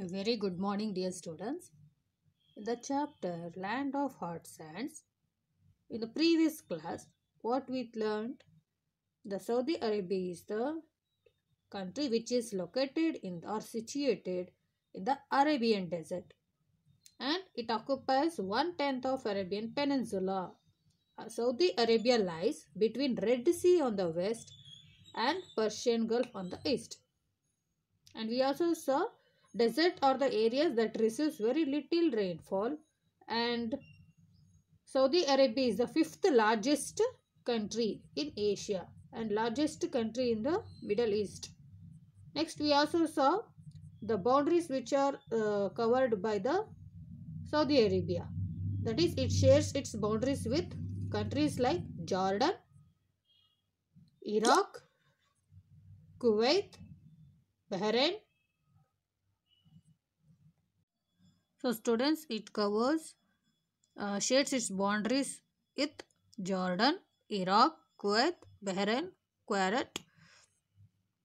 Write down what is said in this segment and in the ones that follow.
A very good morning, dear students. In the chapter Land of Hot Sands, in the previous class, what we learned, the Saudi Arabia is the country which is located in or situated in the Arabian desert and it occupies one tenth of Arabian Peninsula. Uh, Saudi Arabia lies between Red Sea on the west and Persian Gulf on the east. And we also saw Desert are the areas that receives very little rainfall and Saudi Arabia is the fifth largest country in Asia and largest country in the Middle East. Next we also saw the boundaries which are uh, covered by the Saudi Arabia. That is it shares its boundaries with countries like Jordan, Iraq, Kuwait, Bahrain, So students it covers uh, shades its boundaries with Jordan, Iraq, Kuwait, Bahrain, Kuwait,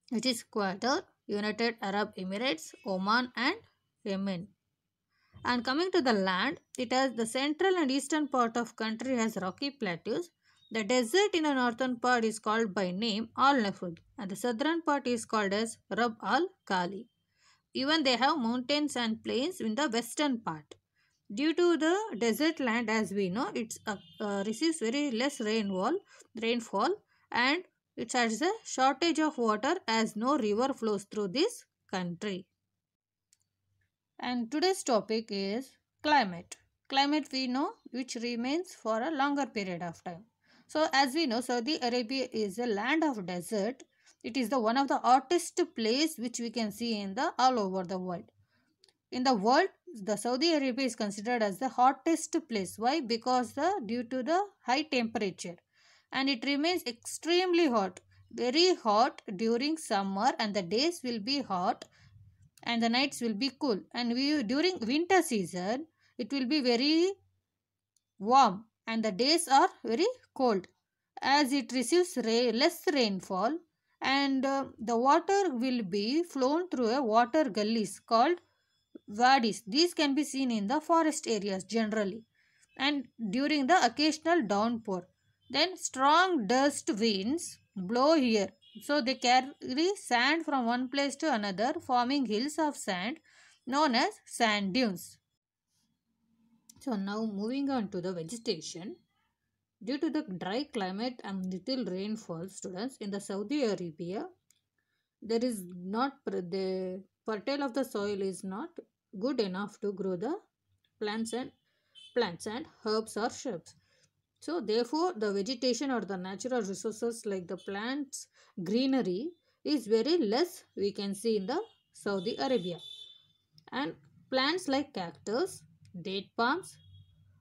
which is Qatar, United Arab Emirates, Oman and Yemen. And coming to the land, it has the central and eastern part of country has rocky plateaus. The desert in the northern part is called by name Al Nafud and the southern part is called as Rab al Khali. Even they have mountains and plains in the western part. Due to the desert land as we know, it uh, uh, receives very less rainfall, rainfall and it has a shortage of water as no river flows through this country. And today's topic is climate. Climate we know which remains for a longer period of time. So as we know Saudi Arabia is a land of desert it is the one of the hottest place which we can see in the all over the world. In the world, the Saudi Arabia is considered as the hottest place. Why? Because the due to the high temperature and it remains extremely hot. Very hot during summer and the days will be hot and the nights will be cool. And we during winter season, it will be very warm and the days are very cold. As it receives ra less rainfall, and uh, the water will be flown through a water gullies called wadis. These can be seen in the forest areas generally and during the occasional downpour. Then strong dust winds blow here. So they carry sand from one place to another forming hills of sand known as sand dunes. So now moving on to the vegetation. Due to the dry climate and little rainfall, students, in the Saudi Arabia, there is not the fertile of the soil is not good enough to grow the plants and plants and herbs or shrubs. So therefore, the vegetation or the natural resources like the plants, greenery is very less we can see in the Saudi Arabia. And plants like cactus, date palms,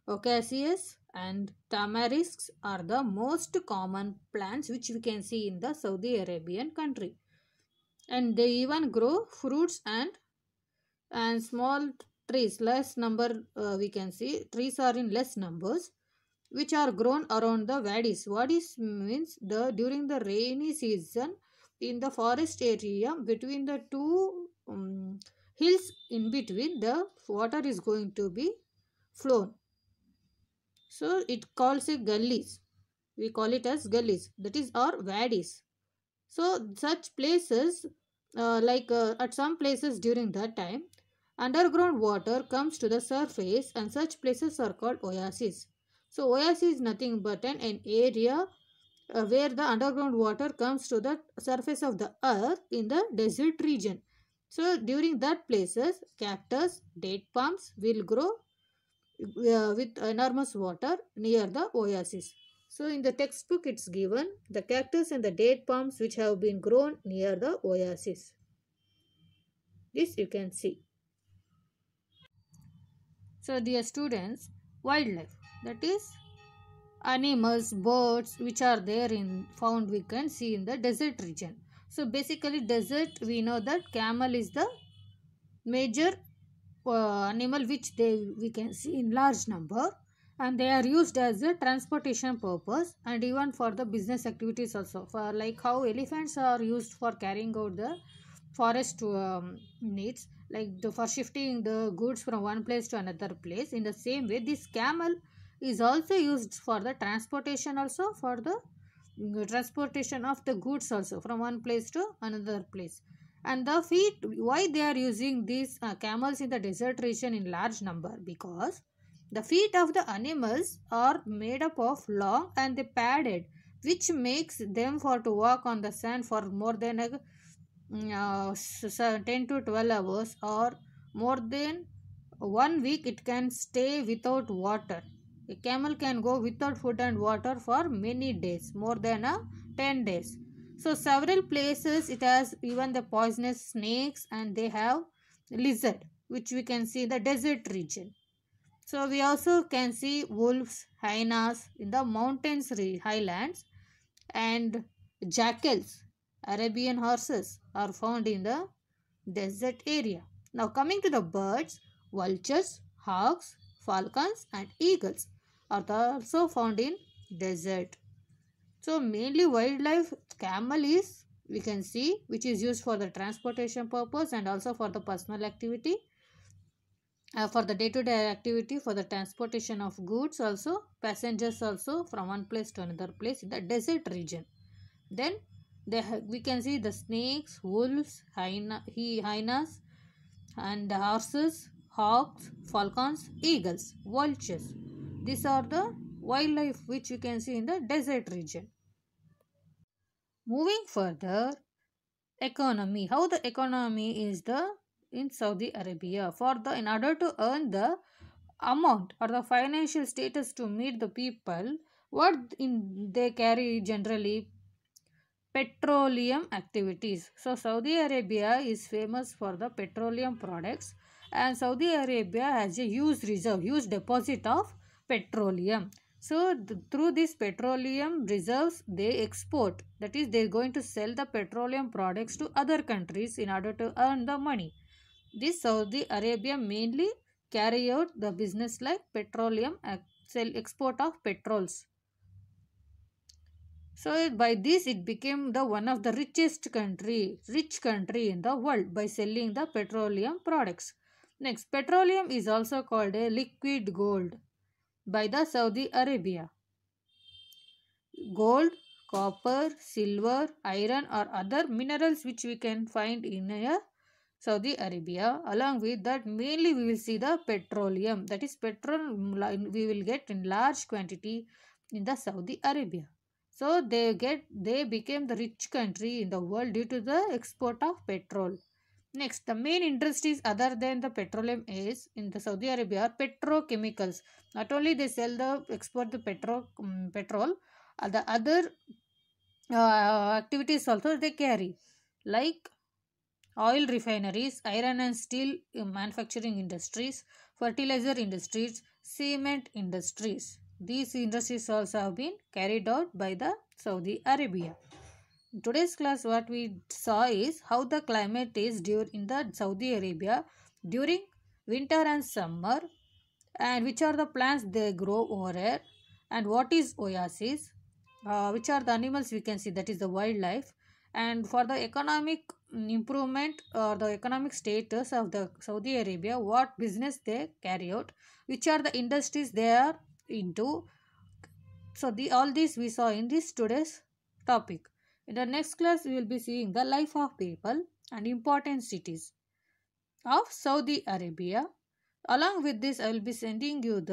ocaceas, and tamarisks are the most common plants which we can see in the Saudi Arabian country and they even grow fruits and and small trees less number uh, we can see trees are in less numbers which are grown around the wadis wadis means the during the rainy season in the forest area between the two um, hills in between the water is going to be flown so it calls it gullies. We call it as gullies. That is or wadis. So such places uh, like uh, at some places during that time underground water comes to the surface and such places are called oases. So oasis is nothing but an, an area uh, where the underground water comes to the surface of the earth in the desert region. So during that places, cactus, date palms will grow uh, with enormous water near the oasis. So in the textbook it's given the cactus and the date palms which have been grown near the oasis. This you can see. So dear students, wildlife that is animals, birds which are there in found we can see in the desert region. So basically desert we know that camel is the major uh, animal which they we can see in large number and they are used as a transportation purpose and even for the business activities also for like how elephants are used for carrying out the forest um, needs like the, for shifting the goods from one place to another place in the same way this camel is also used for the transportation also for the mm, transportation of the goods also from one place to another place and the feet why they are using these uh, camels in the desert region in large number because the feet of the animals are made up of long and they padded which makes them for to walk on the sand for more than a, mm, uh, 10 to 12 hours or more than one week it can stay without water a camel can go without food and water for many days more than a uh, 10 days so several places it has even the poisonous snakes and they have lizard which we can see the desert region. So we also can see wolves, hyenas in the mountains highlands and jackals, Arabian horses are found in the desert area. Now coming to the birds, vultures, hawks, falcons and eagles are also found in desert so mainly wildlife camel is we can see which is used for the transportation purpose and also for the personal activity uh, for the day-to-day -day activity for the transportation of goods also passengers also from one place to another place in the desert region then they we can see the snakes wolves hyena he hyenas and the horses hawks falcons eagles vultures these are the wildlife which you can see in the desert region Moving further, economy. How the economy is the in Saudi Arabia. For the in order to earn the amount or the financial status to meet the people, what in they carry generally petroleum activities. So Saudi Arabia is famous for the petroleum products and Saudi Arabia has a huge reserve, huge deposit of petroleum. So th through these petroleum reserves they export that is they are going to sell the petroleum products to other countries in order to earn the money. This Saudi Arabia mainly carry out the business like petroleum sell export of petrols. So by this it became the one of the richest country, rich country in the world by selling the petroleum products. Next, petroleum is also called a liquid gold by the Saudi Arabia. Gold, copper, silver, iron or other minerals which we can find in a uh, Saudi Arabia. Along with that mainly we will see the petroleum that is petrol mm, we will get in large quantity in the Saudi Arabia. So they get they became the rich country in the world due to the export of petrol. Next, the main industries other than the petroleum is in the Saudi Arabia are petrochemicals. Not only they sell the export the petro um, petrol, uh, the other uh, activities also they carry like oil refineries, iron and steel uh, manufacturing industries, fertilizer industries, cement industries. These industries also have been carried out by the Saudi Arabia today's class what we saw is how the climate is during in the Saudi Arabia during winter and summer and which are the plants they grow over here and what is oasis uh, which are the animals we can see that is the wildlife and for the economic mm, improvement or the economic status of the Saudi Arabia what business they carry out which are the industries they are into so the all this we saw in this today's topic in the next class, we will be seeing the life of people and important cities of Saudi Arabia. Along with this, I will be sending you the